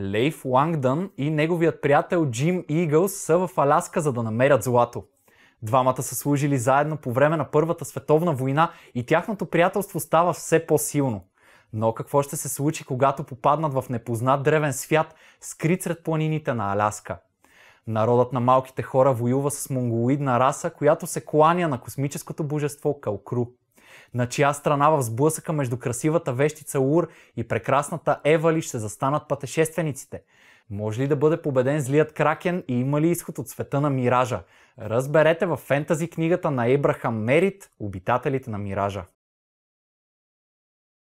Лейф Лангдън и неговият приятел Джим Игълс са в Аляска, за да намерят злато. Двамата са служили заедно по време на Първата световна война и тяхното приятелство става все по-силно. Но какво ще се случи, когато попаднат в непознат древен свят, скрит сред планините на Аляска? Народът на малките хора воюва с монголоидна раса, която се кланя на космическото божество Калкру. На чия страна в сблъсъка между красивата вещица Ур и прекрасната Ева ще застанат пътешествениците? Може ли да бъде победен злият кракен и има ли изход от света на Миража? Разберете в фентази книгата на Ебрахам Мерит «Обитателите на Миража».